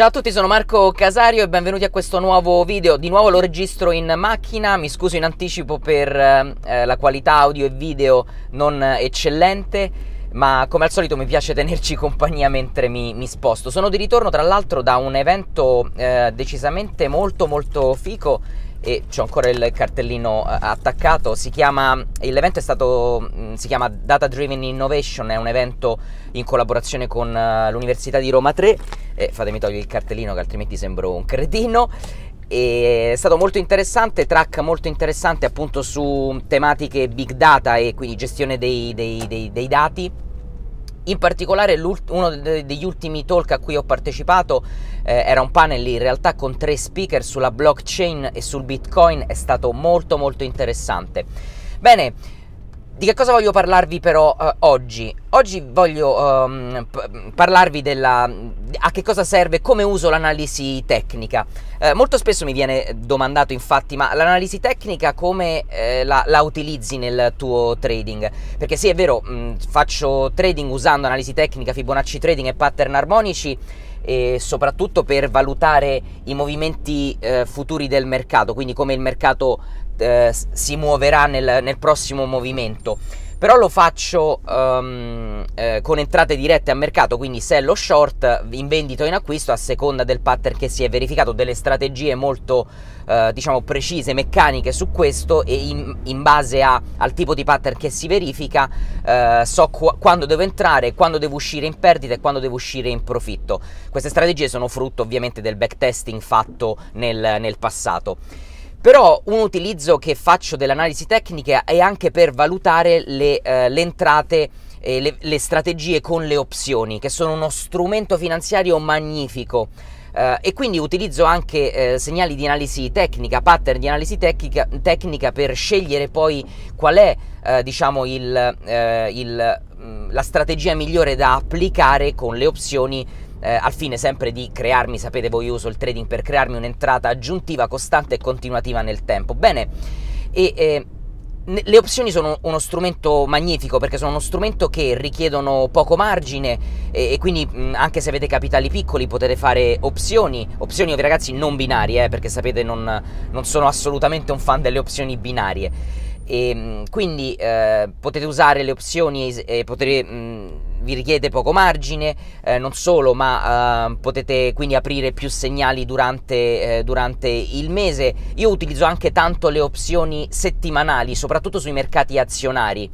Ciao a tutti, sono Marco Casario e benvenuti a questo nuovo video. Di nuovo lo registro in macchina, mi scuso in anticipo per eh, eh la qualità audio e video non eccellente, ma come al solito mi piace tenerci compagnia mentre mi, mi sposto. Sono di ritorno tra l'altro da un evento eh, decisamente molto molto fico e c'ho ancora il cartellino eh, attaccato. Si chiama, l'evento è stato, mm, si chiama Data Driven Innovation, è un evento in collaborazione con eh, l'Università di Roma 3. Eh, fatemi togliere il cartellino che altrimenti sembro un cretino. E è stato molto interessante, track molto interessante appunto su tematiche big data e quindi gestione dei, dei, dei, dei dati in particolare uno degli ultimi talk a cui ho partecipato eh, era un panel in realtà con tre speaker sulla blockchain e sul bitcoin, è stato molto molto interessante. Bene, di che cosa voglio parlarvi però eh, oggi? Oggi voglio ehm, parlarvi della, a che cosa serve, come uso l'analisi tecnica. Eh, molto spesso mi viene domandato infatti, ma l'analisi tecnica come eh, la, la, utilizzi nel tuo trading? Perché sì, è vero, mh, mm, faccio trading usando analisi tecnica, Fibonacci trading e pattern armonici e soprattutto per valutare i movimenti eh, futuri del mercato, quindi come il mercato eh, si muoverà nel, nel, prossimo movimento però lo faccio um, eh, con entrate dirette a mercato quindi sello short in vendita o in acquisto a seconda del pattern che si è verificato delle strategie molto eh, diciamo precise meccaniche su questo e in, in base a, al tipo di pattern che si verifica eh, so qu quando devo entrare quando devo uscire in perdita e quando devo uscire in profitto queste strategie sono frutto ovviamente del backtesting fatto nel, nel passato però un utilizzo che faccio dell'analisi tecnica è anche per valutare le, eh, le entrate e le, le strategie con le opzioni, che sono uno strumento finanziario magnifico. Uh, e quindi utilizzo anche uh, segnali di analisi tecnica, pattern di analisi tecnica, tecnica per scegliere poi qual è uh, diciamo il, il, mh, mm, la strategia migliore da applicare con le opzioni eh, al fine sempre di crearmi, sapete voi io uso il trading per crearmi un'entrata aggiuntiva costante e continuativa nel tempo. Bene, e, eh, le opzioni sono uno strumento magnifico perché sono uno strumento che richiedono poco margine e, e quindi mh, anche se avete capitali piccoli potete fare opzioni, opzioni ragazzi non binarie eh, perché sapete non, non sono assolutamente un fan delle opzioni binarie. E, ehm, quindi eh, potete usare le opzioni e eh, potete, mh, mm, vi richiede poco margine eh, non solo ma eh, potete quindi aprire più segnali durante, eh, durante, il mese io utilizzo anche tanto le opzioni settimanali soprattutto sui mercati azionari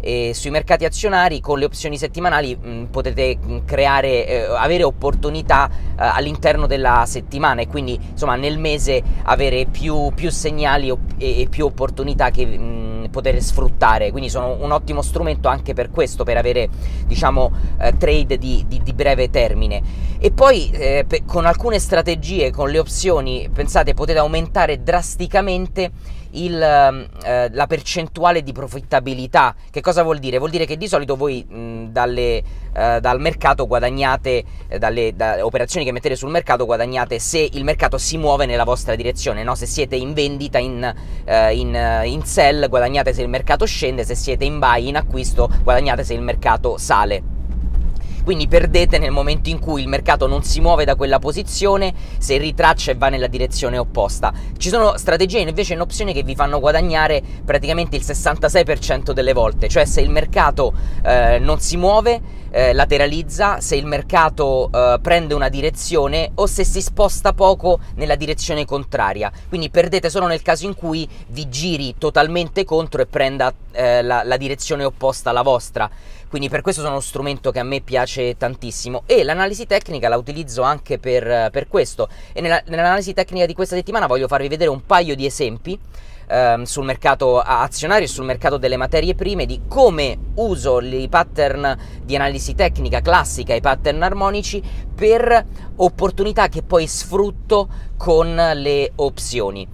e sui mercati azionari con le opzioni settimanali mh, mm, potete mm, creare, eh, avere opportunità eh, all'interno della settimana e quindi insomma nel mese avere più, più segnali op- e, e, più opportunità che mh, mm, poter sfruttare quindi sono un ottimo strumento anche per questo per avere diciamo eh, trade di, di, di breve termine e poi eh, per, con alcune strategie, con le opzioni, pensate potete aumentare drasticamente il, ehm, eh, la percentuale di profittabilità. Che cosa vuol dire? Vuol dire che di solito voi mh, dalle, eh, dal mercato guadagnate, eh, dalle da, operazioni che mettete sul mercato guadagnate se il mercato si muove nella vostra direzione, no? se siete in vendita, in, eh, in, eh, in sell guadagnate se il mercato scende, se siete in buy, in acquisto guadagnate se il mercato sale quindi perdete nel momento in cui il mercato non si muove da quella posizione, se ritraccia e va nella direzione opposta. Ci sono strategie invece in opzione che vi fanno guadagnare praticamente il 66% delle volte, cioè se il mercato eh, non si muove eh, lateralizza, se il mercato eh, prende una direzione o se si sposta poco nella direzione contraria. Quindi perdete solo nel caso in cui vi giri totalmente contro e prenda eh, la, la direzione opposta alla vostra quindi per questo sono uno strumento che a me piace tantissimo e l'analisi tecnica la utilizzo anche per, per questo e nella, nell'analisi tecnica di questa settimana voglio farvi vedere un paio di esempi ehm, sul mercato azionario e sul mercato delle materie prime di come uso i pattern di analisi tecnica classica i pattern armonici per opportunità che poi sfrutto con le opzioni.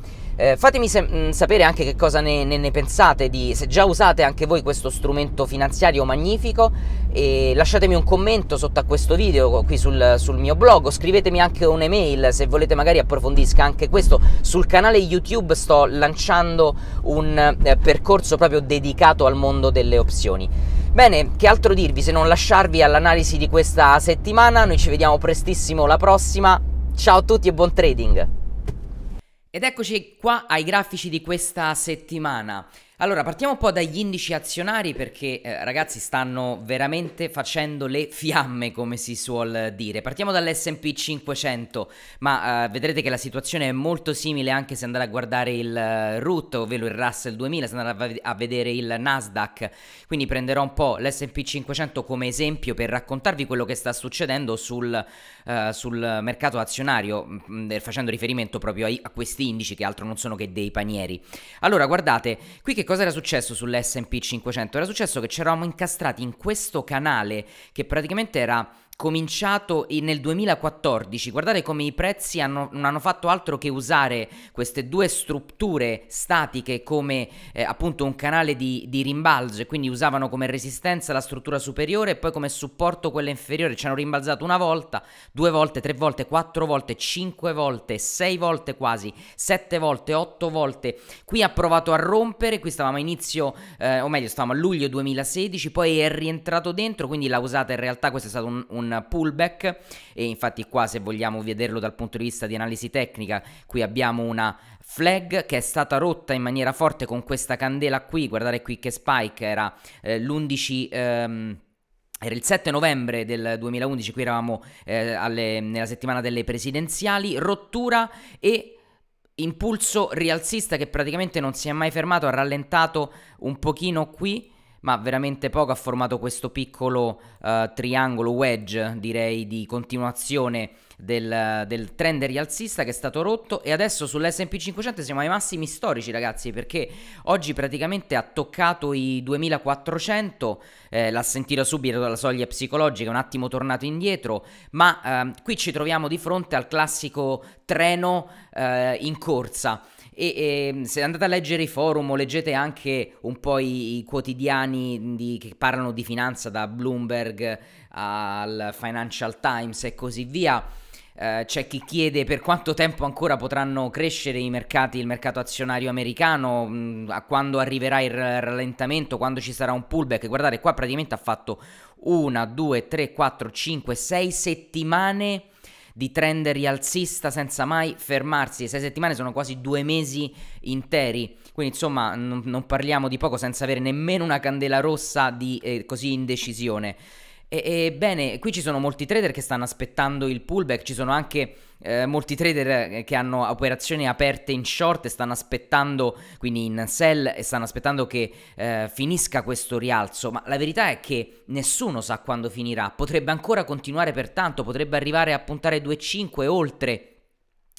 Eh, fatemi mm, sapere anche che cosa ne, ne, ne, pensate, di, se già usate anche voi questo strumento finanziario magnifico e lasciatemi un commento sotto a questo video qui sul, sul mio blog scrivetemi anche un'email se volete magari approfondisca anche questo. Sul canale YouTube sto lanciando un eh, percorso proprio dedicato al mondo delle opzioni. Bene, che altro dirvi se non lasciarvi all'analisi di questa settimana, noi ci vediamo prestissimo la prossima, ciao a tutti e buon trading! Ed eccoci qua ai grafici di questa settimana. Allora, partiamo un po' dagli indici azionari perché eh, ragazzi stanno veramente facendo le fiamme, come si suol dire. Partiamo dall'SP 500, ma eh, vedrete che la situazione è molto simile anche se andate a guardare il eh, root, ovvero il Russell 2000, se andate a, vedere il Nasdaq. Quindi prenderò un po' l'SP 500 come esempio per raccontarvi quello che sta succedendo sul eh, sul mercato azionario, mh, mm, mm, eh, facendo riferimento proprio ai, a questi indici che altro non sono che dei panieri. Allora, guardate, qui che cosa era successo sull'SP 500? Era successo che ci eravamo incastrati in questo canale che praticamente era cominciato nel 2014. Guardate come i prezzi hanno, non hanno fatto altro che usare queste due strutture statiche come eh, appunto un canale di, di, rimbalzo e quindi usavano come resistenza la struttura superiore e poi come supporto quella inferiore. Ci hanno rimbalzato una volta, due volte, tre volte, quattro volte, cinque volte, sei volte quasi, sette volte, otto volte. Qui ha provato a rompere, qui stavamo a inizio, eh, o meglio stavamo a luglio 2016, poi è rientrato dentro, quindi l'ha usata in realtà, questo è stato un, un pullback e infatti qua se vogliamo vederlo dal punto di vista di analisi tecnica qui abbiamo una flag che è stata rotta in maniera forte con questa candela qui guardate qui che spike era eh, l'11 ehm, era il 7 novembre del 2011, qui eravamo eh, alle, nella settimana delle presidenziali, rottura e impulso rialzista che praticamente non si è mai fermato, ha rallentato un pochino qui ma veramente poco ha formato questo piccolo uh, triangolo wedge, direi, di continuazione del, del, trend rialzista che è stato rotto e adesso sull'S&P 500 siamo ai massimi storici ragazzi perché oggi praticamente ha toccato i 2400 eh, l'ha sentito subito dalla soglia psicologica un attimo tornato indietro ma eh, qui ci troviamo di fronte al classico treno eh, in corsa e, e, se andate a leggere i forum o leggete anche un po' i, i quotidiani di, che parlano di finanza, da Bloomberg al Financial Times e così via, eh, c'è chi chiede per quanto tempo ancora potranno crescere i mercati, il mercato azionario americano, mh, mm, a quando arriverà il rallentamento, quando ci sarà un pullback. Guardate, qua praticamente ha fatto una, due, tre, quattro, cinque, sei settimane di trend rialzista senza mai fermarsi. Sei settimane sono quasi due mesi interi. Quindi, insomma, n- non parliamo di poco senza avere nemmeno una candela rossa di eh, così indecisione. Ebbene, qui ci sono molti trader che stanno aspettando il pullback, ci sono anche eh, molti trader eh, che hanno operazioni aperte in short stanno aspettando, quindi in sell, e stanno aspettando che eh, finisca questo rialzo, ma la verità è che nessuno sa quando finirà, potrebbe ancora continuare per tanto, potrebbe arrivare a puntare 2,5 e oltre,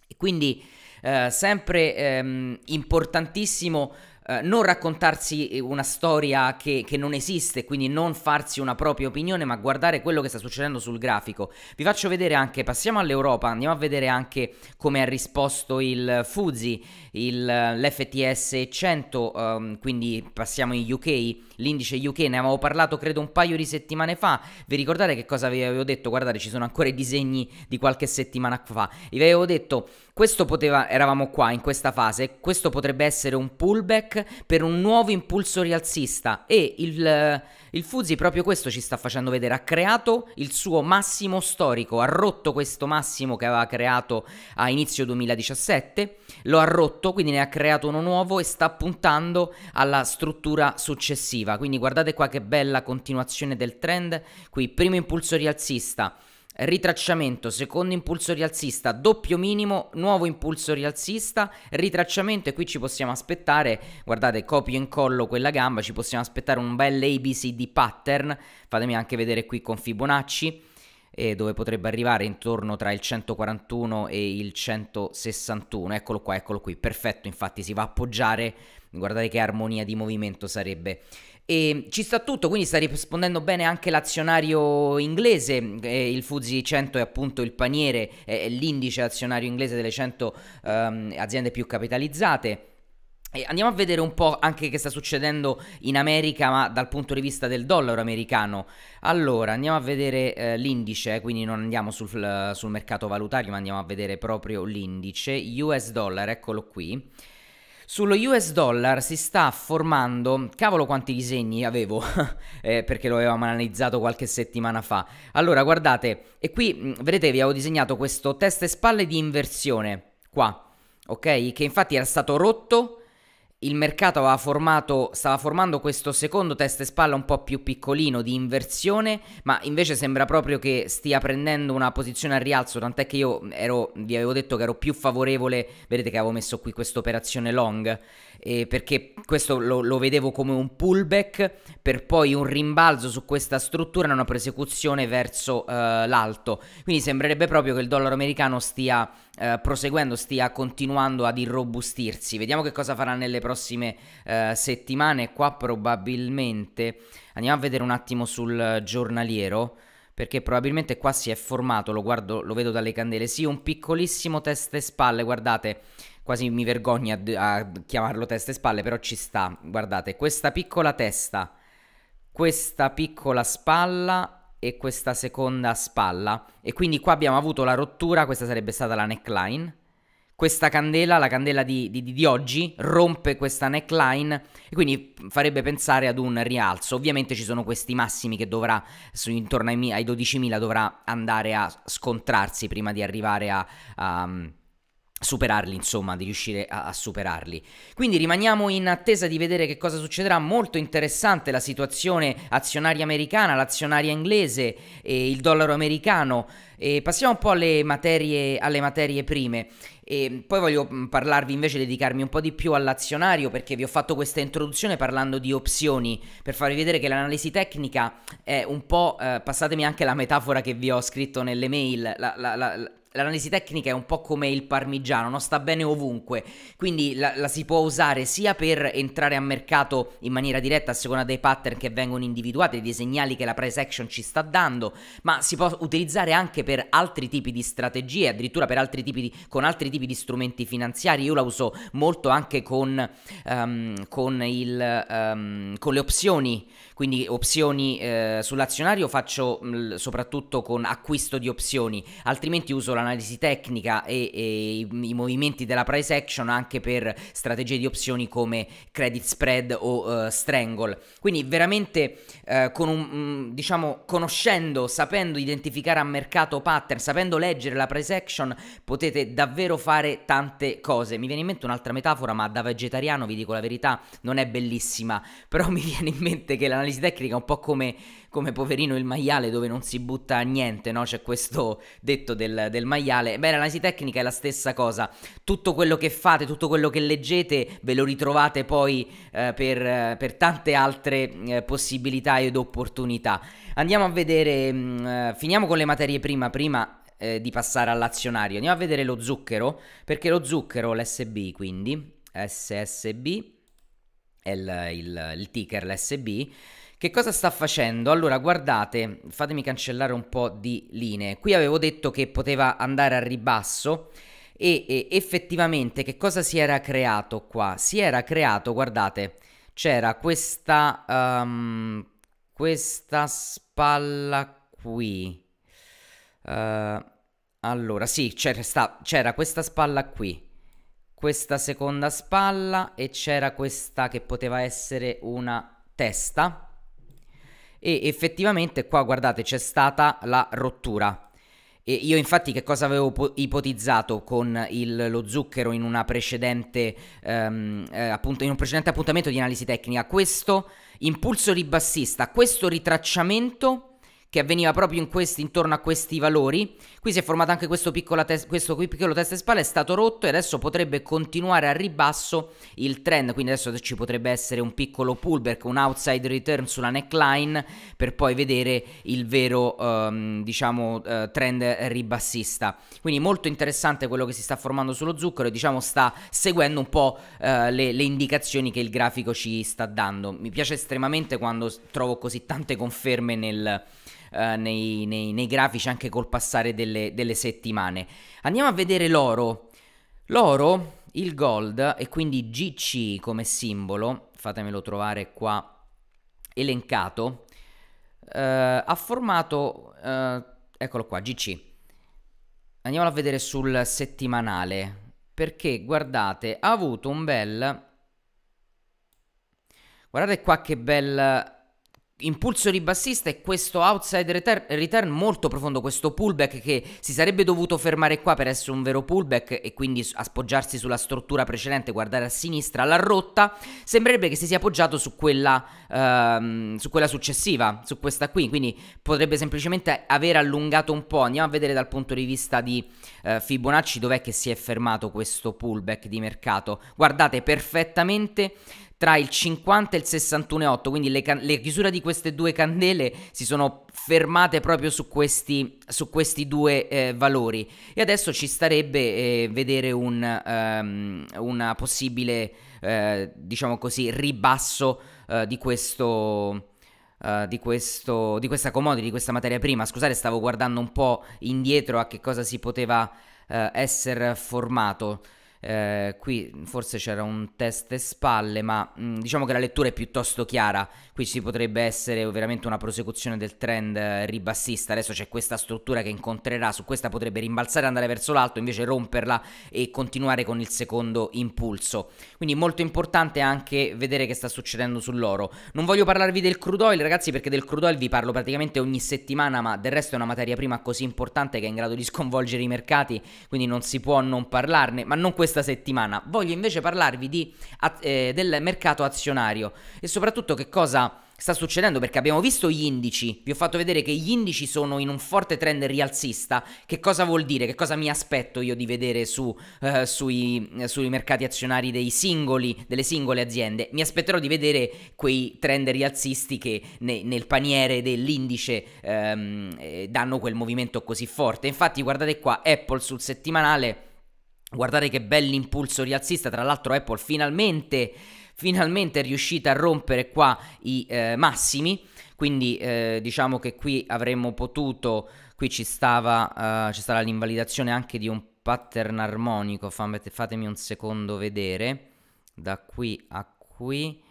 e quindi eh, sempre ehm, importantissimo eh, non raccontarsi eh, una storia che, che, non esiste, quindi non farsi una propria opinione, ma guardare quello che sta succedendo sul grafico. Vi faccio vedere anche, passiamo all'Europa, andiamo a vedere anche come ha risposto il FUZI, l'FTS 100, ehm, quindi passiamo in UK L'indice UK ne avevo parlato credo un paio di settimane fa. Vi ricordate che cosa vi avevo detto? Guardate, ci sono ancora i disegni di qualche settimana fa. Vi avevo detto questo poteva, eravamo qua in questa fase, questo potrebbe essere un pullback per un nuovo impulso rialzista e il il Fuzzi proprio questo ci sta facendo vedere, ha creato il suo massimo storico, ha rotto questo massimo che aveva creato a inizio 2017, lo ha rotto, quindi ne ha creato uno nuovo e sta puntando alla struttura successiva. Quindi guardate qua che bella continuazione del trend, qui primo impulso rialzista Ritracciamento, secondo impulso rialzista, doppio minimo, nuovo impulso rialzista, ritracciamento e qui ci possiamo aspettare, guardate, copio e incollo quella gamba, ci possiamo aspettare un bel ABCD pattern, fatemi anche vedere qui con Fibonacci, eh, dove potrebbe arrivare intorno tra il 141 e il 161, eccolo qua, eccolo qui, perfetto, infatti si va a appoggiare, guardate che armonia di movimento sarebbe. E ci sta tutto, quindi sta rispondendo bene anche l'azionario inglese, eh, il FUZI 100 è appunto il paniere, è l'indice azionario inglese delle 100 ehm, aziende più capitalizzate. E andiamo a vedere un po' anche che sta succedendo in America, ma dal punto di vista del dollaro americano. Allora, andiamo a vedere eh, l'indice, eh, quindi non andiamo sul, sul mercato valutario, ma andiamo a vedere proprio l'indice US dollar, eccolo qui. Sullo US dollar si sta formando, cavolo quanti disegni avevo, eh, perché lo avevamo analizzato qualche settimana fa. Allora guardate, e qui mm, vedete vi avevo disegnato questo testa e spalle di inversione, qua, ok? Che infatti era stato rotto il mercato formato, stava formando questo secondo test spalla un po' più piccolino di inversione, ma invece sembra proprio che stia prendendo una posizione al rialzo, tant'è che io ero, vi avevo detto che ero più favorevole, vedete che avevo messo qui questa operazione long, eh, perché questo lo, lo, vedevo come un pullback per poi un rimbalzo su questa struttura e una prosecuzione verso eh, l'alto. Quindi sembrerebbe proprio che il dollaro americano stia eh, proseguendo, stia continuando ad irrobustirsi. Vediamo che cosa farà nelle prossime eh, settimane. Qua probabilmente andiamo a vedere un attimo sul giornaliero perché probabilmente qua si è formato, lo, guardo, lo vedo dalle candele, sì, un piccolissimo test e spalle, guardate, quasi mi vergogno a, a chiamarlo testa e spalle, però ci sta. Guardate, questa piccola testa, questa piccola spalla e questa seconda spalla. E quindi qua abbiamo avuto la rottura, questa sarebbe stata la neckline. Questa candela, la candela di, di, di, oggi, rompe questa neckline e quindi farebbe pensare ad un rialzo. Ovviamente ci sono questi massimi che dovrà, su, intorno ai, ai 12.000, dovrà andare a scontrarsi prima di arrivare a, a superarli, insomma, di riuscire a, a, superarli. Quindi rimaniamo in attesa di vedere che cosa succederà, molto interessante la situazione azionaria americana, l'azionaria inglese e il dollaro americano. E passiamo un po' alle materie, alle materie prime. E poi voglio mm, parlarvi invece, dedicarmi un po' di più all'azionario perché vi ho fatto questa introduzione parlando di opzioni per farvi vedere che l'analisi tecnica è un po', eh, passatemi anche la metafora che vi ho scritto nelle mail, la, la, la l'analisi tecnica è un po' come il parmigiano, no? sta bene ovunque, quindi la, la, si può usare sia per entrare a mercato in maniera diretta a seconda dei pattern che vengono individuati, dei segnali che la price action ci sta dando, ma si può utilizzare anche per altri tipi di strategie, addirittura altri di, con altri tipi di strumenti finanziari, io la uso molto anche con, um, con, il, um, con le opzioni, quindi opzioni eh, sull'azionario faccio mh, soprattutto con acquisto di opzioni, altrimenti uso la l'analisi tecnica e, e i, i, movimenti della price action anche per strategie di opzioni come credit spread o uh, strangle. Quindi veramente uh, con un, mm, diciamo, conoscendo, sapendo identificare a mercato pattern, sapendo leggere la price action, potete davvero fare tante cose. Mi viene in mente un'altra metafora, ma da vegetariano vi dico la verità, non è bellissima, però mi viene in mente che l'analisi tecnica è un po' come come poverino il maiale dove non si butta niente, no? C'è questo detto del, del maiale. Beh, l'analisi tecnica è la stessa cosa. Tutto quello che fate, tutto quello che leggete, ve lo ritrovate poi eh, per, per, tante altre eh, possibilità ed opportunità. Andiamo a vedere, mh, mm, eh, finiamo con le materie prima, prima eh, di passare all'azionario. Andiamo a vedere lo zucchero, perché lo zucchero, l'SB quindi, SSB, è il, il, il ticker, l'SB, che cosa sta facendo? Allora, guardate, fatemi cancellare un po' di linee. Qui avevo detto che poteva andare a ribasso e, e effettivamente che cosa si era creato qua? Si era creato, guardate, c'era questa, um, questa spalla qui. Uh, allora, sì, c'era questa spalla qui questa seconda spalla e c'era questa che poteva essere una testa e effettivamente qua guardate c'è stata la rottura. E io infatti che cosa avevo ipotizzato con il, lo zucchero in, una precedente, ehm, eh, appunto, in un precedente appuntamento di analisi tecnica? Questo impulso ribassista, questo ritracciamento che avveniva proprio in questi, intorno a questi valori. Qui si è formato anche questo, tes- questo piccolo test e spalla, è stato rotto e adesso potrebbe continuare a ribasso il trend, quindi adesso ci potrebbe essere un piccolo pullback, un outside return sulla neckline per poi vedere il vero um, diciamo, uh, trend ribassista. Quindi molto interessante quello che si sta formando sullo zucchero e diciamo sta seguendo un po' uh, le, le indicazioni che il grafico ci sta dando. Mi piace estremamente quando trovo così tante conferme nel eh, nei, nei, nei, grafici anche col passare delle, delle settimane. Andiamo a vedere l'oro. L'oro, il gold e quindi GC come simbolo, fatemelo trovare qua elencato, eh, ha formato, eh, eccolo qua, GC. Andiamolo a vedere sul settimanale, perché guardate, ha avuto un bel... Guardate qua che bel impulso ribassista e questo outside return, return, molto profondo, questo pullback che si sarebbe dovuto fermare qua per essere un vero pullback e quindi appoggiarsi sulla struttura precedente, guardare a sinistra la rotta, sembrerebbe che si sia appoggiato su quella, ehm, su quella successiva, su questa qui, quindi potrebbe semplicemente aver allungato un po', andiamo a vedere dal punto di vista di eh, Fibonacci dov'è che si è fermato questo pullback di mercato, guardate perfettamente tra il 50 e il 61,8, quindi le, can- le chiusure di queste due candele si sono fermate proprio su questi, su questi due eh, valori e adesso ci starebbe eh, vedere un um, una possibile, eh, diciamo così, ribasso eh, di questo... Uh, di, questo, di, questa commodity, di questa materia prima. Scusate, stavo guardando un po' indietro a che cosa si poteva uh, essere formato. Eh, qui forse c'era un test e spalle, ma mh, mm, diciamo che la lettura è piuttosto chiara. Qui si potrebbe essere veramente una prosecuzione del trend eh, ribassista. Adesso c'è questa struttura che incontrerà, su questa potrebbe rimbalzare, andare verso l'alto, invece romperla e continuare con il secondo impulso. Quindi molto importante anche vedere che sta succedendo sull'oro. Non voglio parlarvi del crude oil, ragazzi, perché del crude oil vi parlo praticamente ogni settimana, ma del resto è una materia prima così importante che è in grado di sconvolgere i mercati, quindi non si può non parlarne, ma non questo questa settimana. Voglio invece parlarvi di, eh, del mercato azionario e soprattutto che cosa sta succedendo perché abbiamo visto gli indici, vi ho fatto vedere che gli indici sono in un forte trend rialzista, che cosa vuol dire, che cosa mi aspetto io di vedere su, eh, sui, eh, sui, mercati azionari dei singoli, delle singole aziende, mi aspetterò di vedere quei trend rialzisti che ne, nel paniere dell'indice ehm, eh, danno quel movimento così forte, infatti guardate qua Apple sul settimanale Guardate che bell'impulso rialzista, tra l'altro Apple finalmente, finalmente è riuscita a rompere qua i eh, massimi, quindi eh, diciamo che qui avremmo potuto, qui ci stava, uh, ci stava l'invalidazione anche di un pattern armonico, fatemi un secondo vedere, da qui a qui...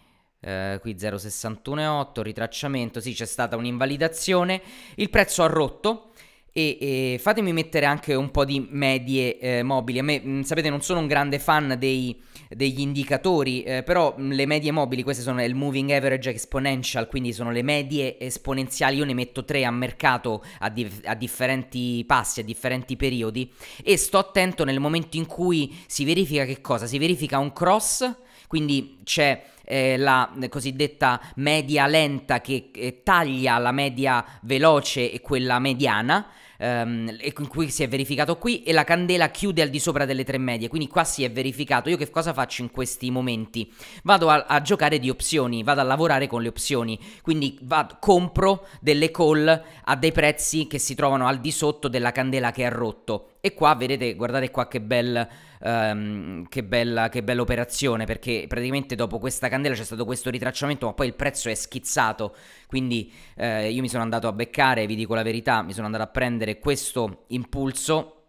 Uh, qui 0,61,8 ritracciamento, sì c'è stata un'invalidazione, il prezzo ha rotto e, e, fatemi mettere anche un po' di medie eh, mobili. A me, mh, mm, sapete, non sono un grande fan dei, degli indicatori, eh, però mh, mm, le medie mobili, queste sono il moving average exponential, quindi sono le medie esponenziali. Io ne metto tre a mercato a, di- a differenti passi, a differenti periodi. E sto attento nel momento in cui si verifica che cosa? Si verifica un cross quindi c'è eh, la eh, cosiddetta media lenta che eh, taglia la media veloce e quella mediana ehm, in cui si è verificato qui e la candela chiude al di sopra delle tre medie, quindi qua si è verificato. Io che cosa faccio in questi momenti? Vado a, a giocare di opzioni, vado a lavorare con le opzioni, quindi vado, compro delle call a dei prezzi che si trovano al di sotto della candela che ha rotto. E qua vedete, guardate qua che, bel, um, che, bella, che bella operazione, perché praticamente dopo questa candela c'è stato questo ritracciamento, ma poi il prezzo è schizzato quindi eh, io mi sono andato a beccare, vi dico la verità, mi sono andato a prendere questo impulso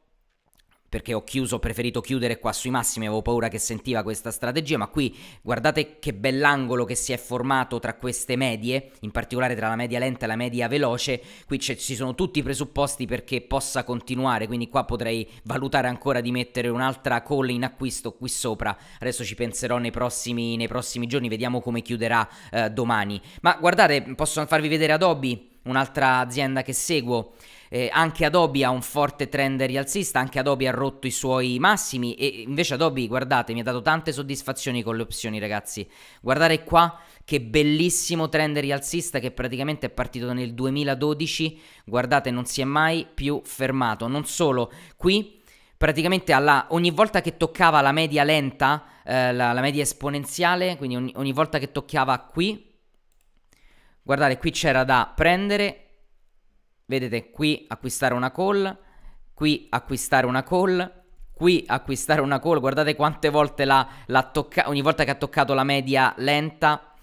perché ho chiuso, ho preferito chiudere qua sui massimi, avevo paura che sentiva questa strategia, ma qui guardate che bell'angolo che si è formato tra queste medie, in particolare tra la media lenta e la media veloce, qui ci sono tutti i presupposti perché possa continuare, quindi qua potrei valutare ancora di mettere un'altra call in acquisto qui sopra, adesso ci penserò nei prossimi, nei prossimi giorni, vediamo come chiuderà eh, domani. Ma guardate, posso farvi vedere Adobe, un'altra azienda che seguo, eh, anche Adobe ha un forte trend rialzista, anche Adobe ha rotto i suoi massimi e invece Adobe, guardate, mi ha dato tante soddisfazioni con le opzioni ragazzi, guardate qua che bellissimo trend rialzista che praticamente è partito nel 2012, guardate non si è mai più fermato, non solo, qui praticamente alla, ogni volta che toccava la media lenta, eh, la, la, media esponenziale, quindi ogni, ogni volta che toccava qui, guardate qui c'era da prendere Vedete qui acquistare una call, qui acquistare una call, qui acquistare una call. Guardate quante volte l'ha toccata, ogni volta che ha toccato la media lenta,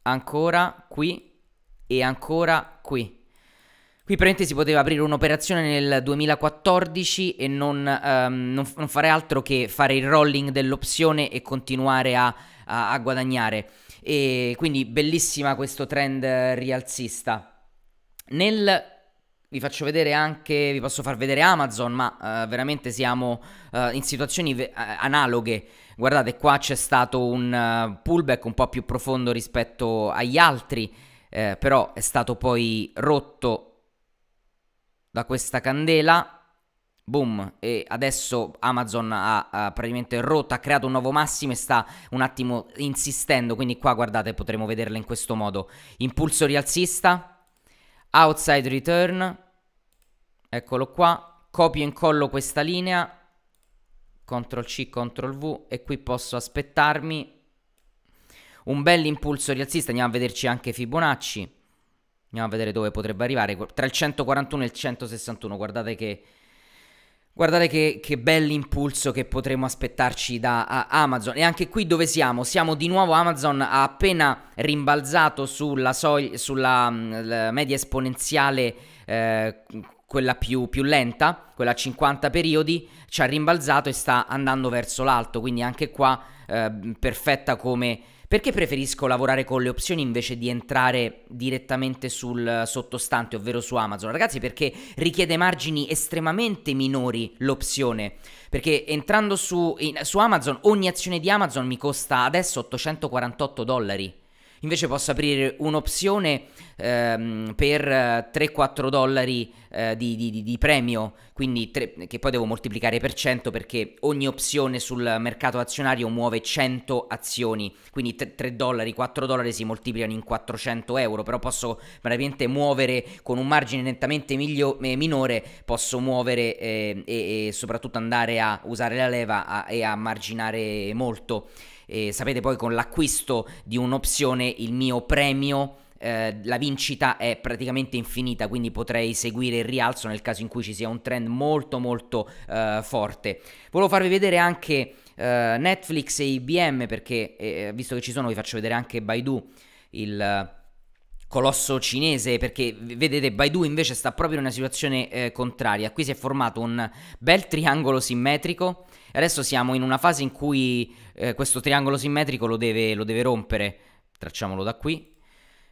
ancora qui e ancora qui. Qui praticamente si poteva aprire un'operazione nel 2014 e non, um, non, non, fare altro che fare il rolling dell'opzione e continuare a, a, a guadagnare. E quindi bellissima questo trend rialzista. Nel vi faccio vedere anche, vi posso far vedere Amazon, ma uh, veramente siamo uh, in situazioni ve- eh, analoghe. Guardate, qua c'è stato un pullback un po' più profondo rispetto agli altri, eh, però è stato poi rotto da questa candela. Boom, e adesso Amazon ha, ha, praticamente rotto, ha creato un nuovo massimo e sta un attimo insistendo, quindi qua guardate potremo vederla in questo modo. Impulso rialzista, outside return, eccolo qua, copio e incollo questa linea, CTRL C, CTRL V e qui posso aspettarmi un bel impulso rialzista, andiamo a vederci anche Fibonacci, andiamo a vedere dove potrebbe arrivare, tra il 141 e il 161, guardate che Guardate che, che bell'impulso che potremmo aspettarci da Amazon. E anche qui dove siamo? Siamo di nuovo, Amazon ha appena rimbalzato sulla, soglia, sulla mh, mm, media esponenziale, eh, quella più, più, lenta, quella a 50 periodi, ci ha rimbalzato e sta andando verso l'alto. Quindi anche qua eh, perfetta come perché preferisco lavorare con le opzioni invece di entrare direttamente sul sottostante, ovvero su Amazon? Ragazzi, perché richiede margini estremamente minori l'opzione. Perché entrando su, in, su Amazon, ogni azione di Amazon mi costa adesso 848 dollari invece posso aprire un'opzione ehm, per 3-4 eh, dollari eh, di, di, di, premio, quindi 3, che poi devo moltiplicare per 100 perché ogni opzione sul mercato azionario muove 100 azioni, quindi 3, 3 dollari, 4 dollari si moltiplicano in 400 euro, però posso veramente muovere con un margine nettamente miglio, eh, minore, posso muovere eh, e, e, soprattutto andare a usare la leva a, e a marginare molto eh, sapete poi con l'acquisto di un'opzione il mio premio eh, la vincita è praticamente infinita, quindi potrei seguire il rialzo nel caso in cui ci sia un trend molto molto eh, forte. Volevo farvi vedere anche eh, Netflix e IBM perché eh, visto che ci sono vi faccio vedere anche Baidu, il eh, colosso cinese perché vedete Baidu invece sta proprio in una situazione contraria. Qui si è formato un bel triangolo simmetrico e adesso siamo in una fase in cui eh, questo triangolo simmetrico lo deve, lo deve rompere. Tracciamolo da qui.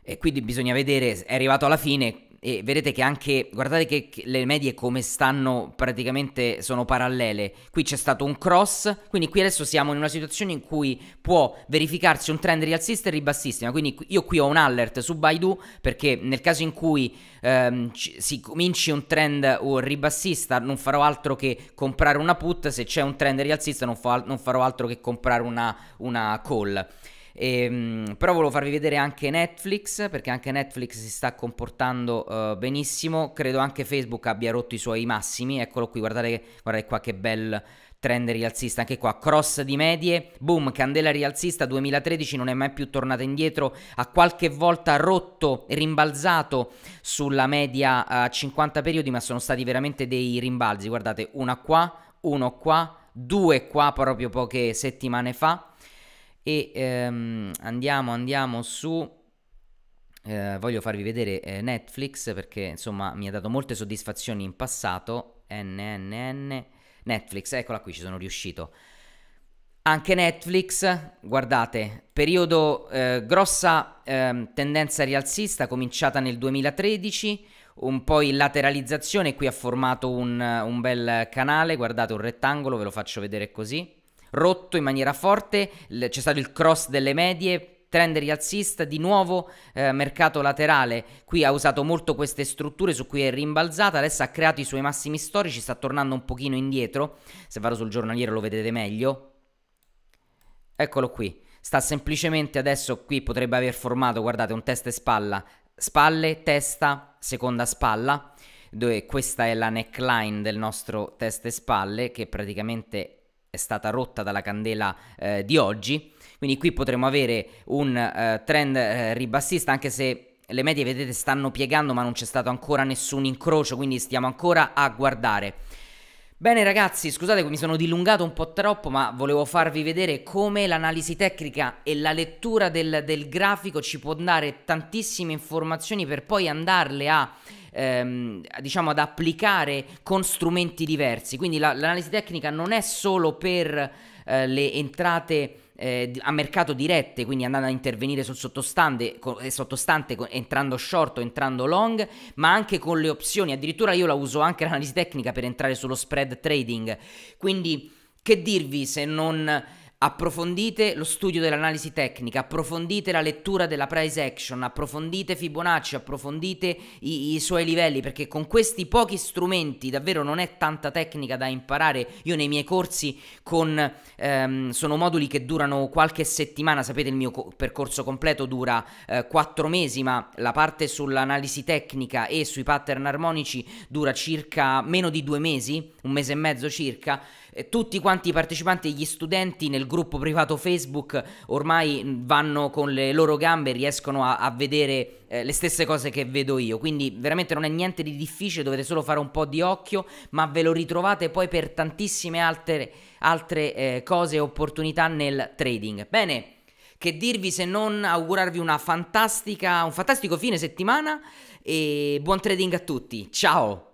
E quindi bisogna vedere, è arrivato alla fine, e vedete che anche, guardate che, che le medie come stanno praticamente sono parallele, qui c'è stato un cross, quindi qui adesso siamo in una situazione in cui può verificarsi un trend rialzista e ribassissima, quindi io qui ho un alert su Baidu perché nel caso in cui ehm, si cominci un trend o ribassista non farò altro che comprare una put, se c'è un trend rialzista non, fa, non farò altro che comprare una, una call. E, ehm, però volevo farvi vedere anche Netflix, perché anche Netflix si sta comportando uh, benissimo. Credo anche Facebook abbia rotto i suoi massimi. Eccolo qui, guardate, guardate qua che bel trend rialzista anche qua cross di medie boom candela rialzista 2013 non è mai più tornata indietro ha qualche volta rotto rimbalzato sulla media eh, a uh, 50 periodi ma sono stati veramente dei rimbalzi guardate una qua uno qua due qua proprio poche settimane fa e ehm, andiamo, andiamo su... Eh, voglio farvi vedere eh, Netflix perché insomma mi ha dato molte soddisfazioni in passato. NNN Netflix, eccola qui, ci sono riuscito. Anche Netflix, guardate, periodo eh, grossa ehm, tendenza rialzista cominciata nel 2013, un po' in lateralizzazione, qui ha formato un, un bel canale, guardate un rettangolo, ve lo faccio vedere così rotto in maniera forte, c'è stato il cross delle medie, trend rialzista, di nuovo eh, mercato laterale, qui ha usato molto queste strutture su cui è rimbalzata, adesso ha creato i suoi massimi storici, sta tornando un pochino indietro, se vado sul giornaliero lo vedete meglio, eccolo qui, sta semplicemente adesso qui potrebbe aver formato, guardate, un test e spalla, spalle, testa, seconda spalla, dove questa è la neckline del nostro test e spalle che praticamente è stata rotta dalla candela eh, di oggi, quindi qui potremo avere un eh, trend eh, ribassista anche se le medie vedete stanno piegando ma non c'è stato ancora nessun incrocio, quindi stiamo ancora a guardare. Bene ragazzi, scusate mi sono dilungato un po' troppo, ma volevo farvi vedere come l'analisi tecnica e la lettura del, del grafico ci può dare tantissime informazioni per poi andarle a ehm, diciamo ad applicare con strumenti diversi. Quindi la, l'analisi tecnica non è solo per eh, le entrate eh, a mercato dirette, quindi andando a intervenire sul sottostante, co- eh, sottostante co- entrando short o entrando long, ma anche con le opzioni. Addirittura io la uso anche l'analisi tecnica per entrare sullo spread trading. Quindi che dirvi se non approfondite lo studio dell'analisi tecnica, approfondite la lettura della price action, approfondite Fibonacci, approfondite i, i, suoi livelli, perché con questi pochi strumenti davvero non è tanta tecnica da imparare. Io nei miei corsi con, ehm, sono moduli che durano qualche settimana, sapete il mio co- percorso completo dura eh, 4 mesi, ma la parte sull'analisi tecnica e sui pattern armonici dura circa meno di due mesi, un mese e mezzo circa, eh, tutti quanti i partecipanti e gli studenti nel gruppo privato Facebook ormai mm, vanno con le loro gambe e riescono a, a vedere eh, le stesse cose che vedo io. Quindi veramente non è niente di difficile, dovete solo fare un po' di occhio, ma ve lo ritrovate poi per tantissime altre, altre eh, cose e opportunità nel trading. Bene che dirvi se non augurarvi una fantastica, un fantastico fine settimana e buon trading a tutti. Ciao!